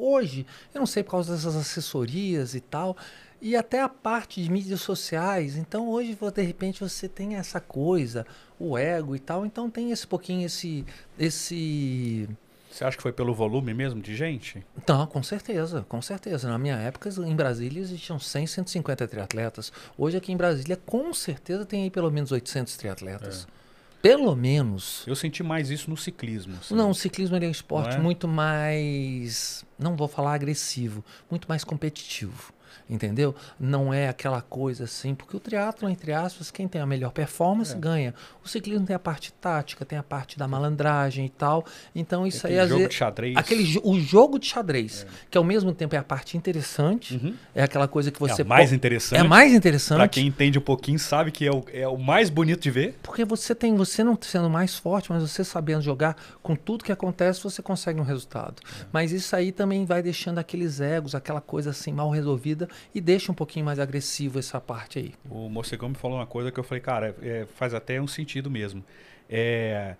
Hoje, eu não sei por causa dessas assessorias e tal, e até a parte de mídias sociais. Então hoje, de repente, você tem essa coisa, o ego e tal. Então tem esse pouquinho, esse, esse você acha que foi pelo volume mesmo de gente? então com certeza, com certeza. Na minha época, em Brasília existiam 100, 150 triatletas. Hoje aqui em Brasília, com certeza, tem aí pelo menos 800 triatletas. É pelo menos. Eu senti mais isso no ciclismo. Assim. Não, o ciclismo é um esporte é? muito mais. Não vou falar agressivo, muito mais competitivo entendeu? Não é aquela coisa assim, porque o triatlo entre aspas, quem tem a melhor performance é. ganha. O ciclismo tem a parte tática, tem a parte da malandragem e tal. Então isso aquele aí jogo vezes, de xadrez. aquele o jogo de xadrez, é. que ao mesmo tempo é a parte interessante, uhum. é aquela coisa que é você é mais interessante. É mais interessante. Para quem entende um pouquinho sabe que é o, é o mais bonito de ver. Porque você tem você não sendo mais forte, mas você sabendo jogar com tudo que acontece, você consegue um resultado. É. Mas isso aí também vai deixando aqueles egos, aquela coisa assim mal resolvida vida e deixa um pouquinho mais agressivo essa parte aí. O Morcegão me falou uma coisa que eu falei, cara, é, faz até um sentido mesmo. É,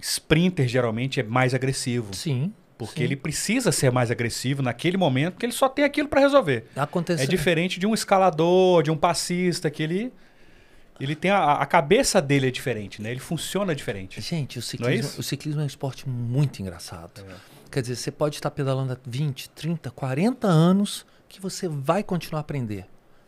sprinter geralmente é mais agressivo. Sim. Porque Sim. ele precisa ser mais agressivo naquele momento, que ele só tem aquilo para resolver. Aconteceu. É diferente de um escalador, de um passista, que ele ele tem a, a, cabeça dele é diferente, né? Ele funciona diferente. Gente, o é ciclismo, é, o ciclismo é um esporte muito engraçado. É. Quer dizer, você pode estar pedalando há 20, 30, 40 anos que você vai continuar a aprender.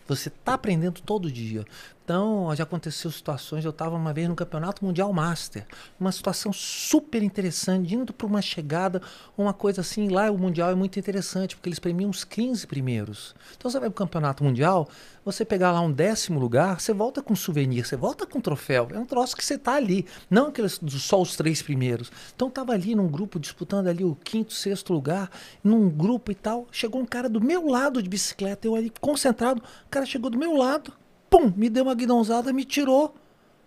Você está aprendendo todo dia. Então, já aconteceu situações. Eu estava uma vez no Campeonato Mundial Master, uma situação super interessante, indo para uma chegada, uma coisa assim. Lá o Mundial é muito interessante, porque eles premiam os 15 primeiros. Então, você vai para o Campeonato Mundial, você pegar lá um décimo lugar, você volta com um souvenir, você volta com troféu. É um troço que você está ali, não aqueles, só os três primeiros. Então, estava ali num grupo disputando ali o quinto, sexto lugar, num grupo e tal. Chegou um cara do meu lado de bicicleta, eu ali concentrado, o cara chegou do meu lado pum, me deu uma guidãozada, me tirou.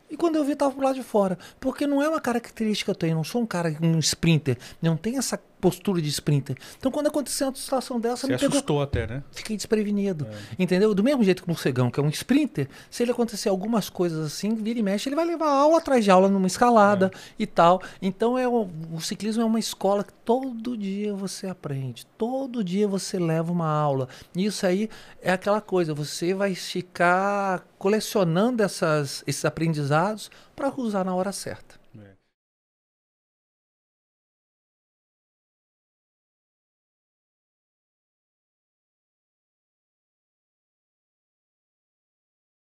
E quando eu vi, tava pro lado de fora. Porque não é uma característica que eu tenho. não sou um cara, um sprinter. Não tem essa postura de sprinter. Então, quando aconteceu uma situação dessa, Se me pegou, assustou até, né? Fiquei desprevenido. É. Entendeu? Do mesmo jeito que o morcegão, que é um sprinter, se ele acontecer algumas coisas assim, vira e mexe, ele vai levar aula atrás de aula numa escalada é. e tal. Então, é o, o, ciclismo é uma escola que todo dia você aprende, todo dia você leva uma aula. Isso aí é aquela coisa, você vai ficar colecionando essas, esses aprendizados para usar na hora certa.